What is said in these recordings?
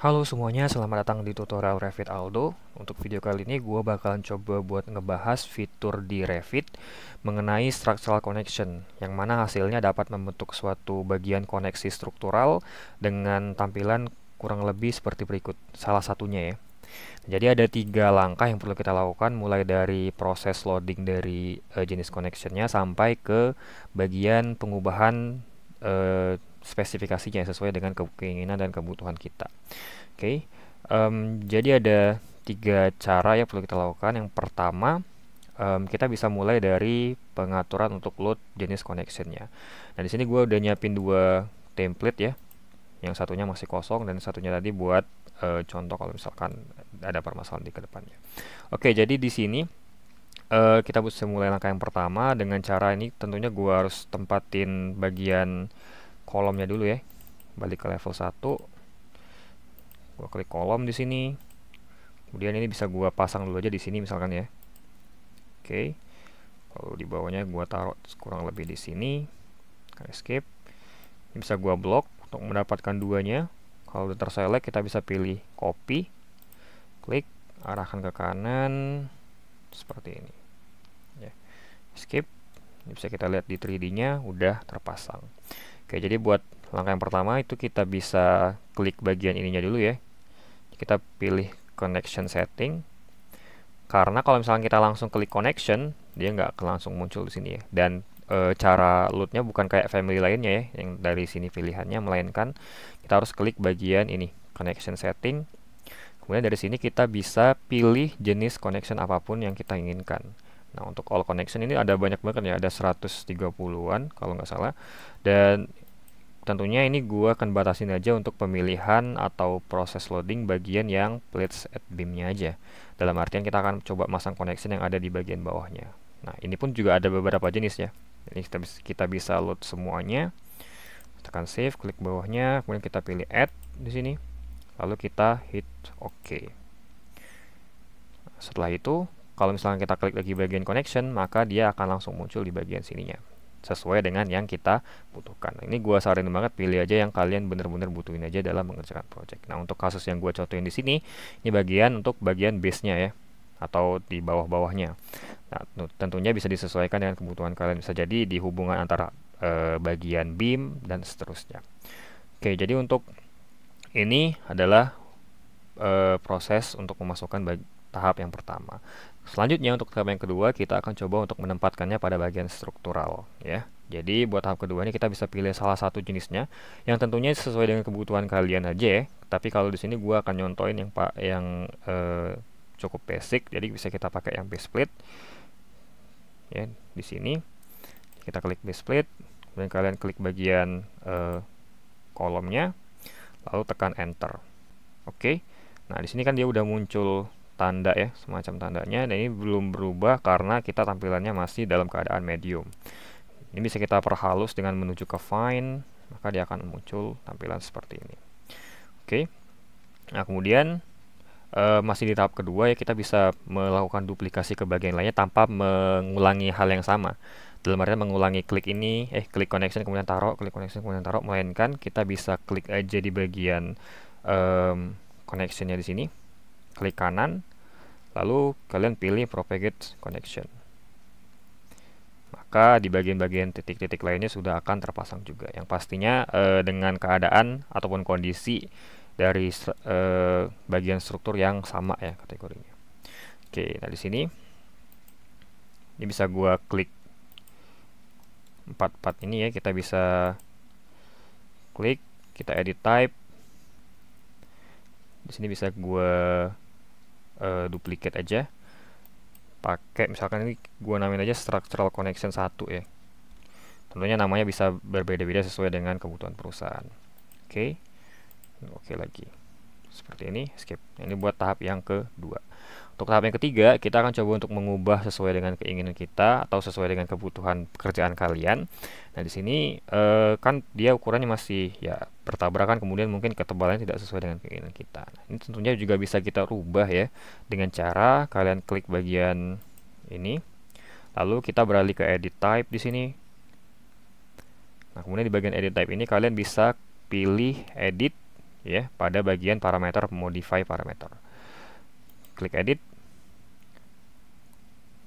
Halo semuanya, selamat datang di tutorial Revit Aldo. Untuk video kali ini gue bakalan coba buat ngebahas fitur di Revit mengenai structural connection, yang mana hasilnya dapat membentuk suatu bagian koneksi struktural dengan tampilan kurang lebih seperti berikut, salah satunya ya. Jadi ada tiga langkah yang perlu kita lakukan mulai dari proses loading dari uh, jenis connectionnya sampai ke bagian pengubahan uh, spesifikasinya sesuai dengan keinginan dan kebutuhan kita. Oke, okay. um, jadi ada tiga cara yang perlu kita lakukan. Yang pertama, um, kita bisa mulai dari pengaturan untuk load jenis connectionnya. Nah di sini gue udah nyiapin dua template ya, yang satunya masih kosong dan satunya tadi buat uh, contoh kalau misalkan ada permasalahan di kedepannya. Oke, okay, jadi di sini uh, kita bisa mulai langkah yang pertama dengan cara ini tentunya gue harus tempatin bagian kolomnya dulu ya balik ke level 1 gua klik kolom di sini kemudian ini bisa gua pasang dulu aja di sini misalkan ya oke okay. lalu di bawahnya gua taruh kurang lebih di sini escape ini bisa gua blok untuk mendapatkan duanya kalau udah terselect kita bisa pilih copy klik arahkan ke kanan seperti ini ya escape ini bisa kita lihat di 3D nya udah terpasang Oke, jadi buat langkah yang pertama itu kita bisa klik bagian ininya dulu ya. Kita pilih connection setting. Karena kalau misalnya kita langsung klik connection, dia nggak akan langsung muncul di sini ya. Dan e, cara loadnya bukan kayak family lainnya ya, yang dari sini pilihannya, melainkan kita harus klik bagian ini, connection setting. Kemudian dari sini kita bisa pilih jenis connection apapun yang kita inginkan. Nah, untuk all connection ini ada banyak banget ya, ada 130-an kalau nggak salah. Dan tentunya ini gua akan batasin aja untuk pemilihan atau proses loading bagian yang plates at beamnya aja. Dalam artian kita akan coba masang connection yang ada di bagian bawahnya. Nah, ini pun juga ada beberapa jenis ya. Ini kita, kita bisa load semuanya. Tekan save, klik bawahnya, kemudian kita pilih add di sini. Lalu kita hit OK. Setelah itu, kalau misalnya kita klik lagi bagian connection, maka dia akan langsung muncul di bagian sininya. Sesuai dengan yang kita butuhkan. Nah, ini gue saranin banget pilih aja yang kalian bener-bener butuhin aja dalam mengerjakan project. Nah untuk kasus yang gue contohin di sini, ini bagian untuk bagian base-nya ya atau di bawah-bawahnya. Nah, tentunya bisa disesuaikan dengan kebutuhan kalian. Bisa jadi di hubungan antara e, bagian beam dan seterusnya. Oke, jadi untuk ini adalah e, proses untuk memasukkan bagian tahap yang pertama. Selanjutnya untuk tahap yang kedua kita akan coba untuk menempatkannya pada bagian struktural ya. Jadi buat tahap kedua ini kita bisa pilih salah satu jenisnya yang tentunya sesuai dengan kebutuhan kalian aja Tapi kalau di sini gue akan nyontoin yang pak yang eh, cukup basic jadi bisa kita pakai yang base plate. Ya, di sini kita klik base plate, kemudian kalian klik bagian eh, kolomnya lalu tekan enter. Oke. Nah, di sini kan dia udah muncul tanda ya semacam tandanya dan ini belum berubah karena kita tampilannya masih dalam keadaan medium ini bisa kita perhalus dengan menuju ke fine maka dia akan muncul tampilan seperti ini oke okay. nah kemudian e, masih di tahap kedua ya kita bisa melakukan duplikasi ke bagian lainnya tanpa mengulangi hal yang sama dalam artian mengulangi klik ini eh klik connection kemudian taruh klik connection kemudian taruh melainkan kita bisa klik aja di bagian um, connectionnya di sini klik kanan lalu kalian pilih propagate connection maka di bagian-bagian titik-titik lainnya sudah akan terpasang juga yang pastinya eh, dengan keadaan ataupun kondisi dari eh, bagian struktur yang sama ya kategorinya oke nah di sini ini bisa gua klik empat empat ini ya kita bisa klik kita edit type di sini bisa gue uh, duplicate aja pakai misalkan ini gue namain aja structural connection 1 ya tentunya namanya bisa berbeda-beda sesuai dengan kebutuhan perusahaan oke okay. oke okay lagi seperti ini skip ini buat tahap yang kedua untuk tahap yang ketiga kita akan coba untuk mengubah sesuai dengan keinginan kita atau sesuai dengan kebutuhan pekerjaan kalian nah di sini eh, kan dia ukurannya masih ya bertabrakan kemudian mungkin ketebalannya tidak sesuai dengan keinginan kita nah, ini tentunya juga bisa kita rubah ya dengan cara kalian klik bagian ini lalu kita beralih ke edit type di sini nah kemudian di bagian edit type ini kalian bisa pilih edit ya pada bagian parameter modify parameter klik edit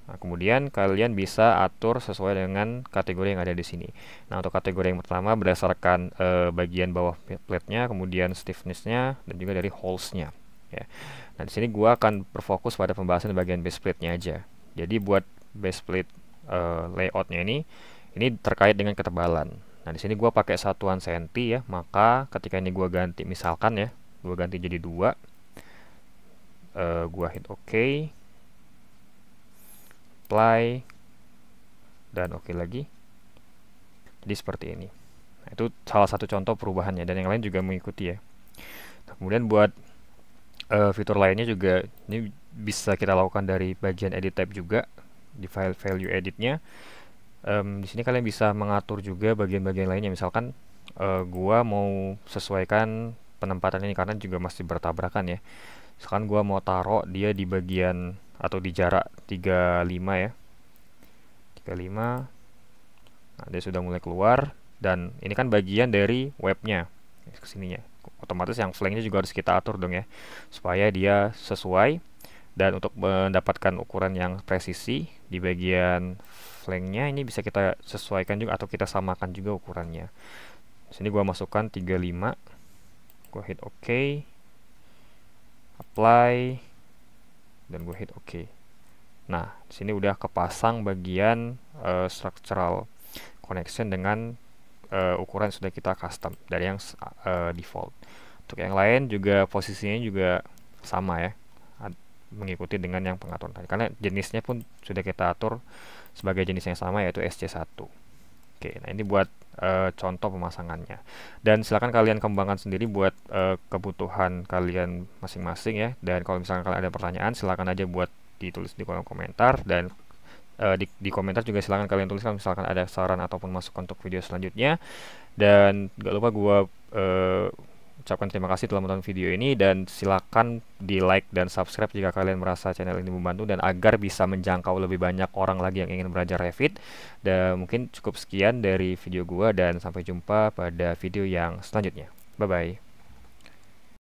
Nah, kemudian kalian bisa atur sesuai dengan kategori yang ada di sini. Nah, untuk kategori yang pertama berdasarkan eh, bagian bawah plate-nya, kemudian stiffness-nya, dan juga dari holes-nya. Ya. Nah, di sini gua akan berfokus pada pembahasan bagian base plate-nya aja. Jadi buat base plate eh, layout-nya ini, ini terkait dengan ketebalan. Nah, di sini gue pakai satuan senti ya, maka ketika ini gue ganti, misalkan ya, gue ganti jadi dua uh, eh, gue hit OK, apply, dan OK lagi. Jadi seperti ini. Nah, itu salah satu contoh perubahannya, dan yang lain juga mengikuti ya. Nah, kemudian buat uh, fitur lainnya juga, ini bisa kita lakukan dari bagian edit type juga, di file value editnya um, di sini kalian bisa mengatur juga bagian-bagian lainnya misalkan uh, gua mau sesuaikan penempatan ini karena juga masih bertabrakan ya sekarang gua mau taruh dia di bagian atau di jarak 35 ya 35 nah, dia sudah mulai keluar dan ini kan bagian dari webnya kesininya otomatis yang flanknya juga harus kita atur dong ya supaya dia sesuai dan untuk mendapatkan ukuran yang presisi di bagian wavelengthnya ini bisa kita sesuaikan juga atau kita samakan juga ukurannya sini gua masukkan 35 gua hit ok apply dan gua hit ok nah sini udah kepasang bagian uh, structural connection dengan uh, ukuran sudah kita custom dari yang uh, default untuk yang lain juga posisinya juga sama ya mengikuti dengan yang pengaturan tadi karena jenisnya pun sudah kita atur sebagai jenis yang sama yaitu SC1 oke nah ini buat e, contoh pemasangannya dan silahkan kalian kembangkan sendiri buat e, kebutuhan kalian masing-masing ya dan kalau misalkan kalian ada pertanyaan silahkan aja buat ditulis di kolom komentar dan e, di, di komentar juga silahkan kalian tuliskan misalkan ada saran ataupun masukan untuk video selanjutnya dan gak lupa gue ucapkan terima kasih telah menonton video ini dan silakan di like dan subscribe jika kalian merasa channel ini membantu dan agar bisa menjangkau lebih banyak orang lagi yang ingin belajar Revit. Dan mungkin cukup sekian dari video gua dan sampai jumpa pada video yang selanjutnya. Bye bye.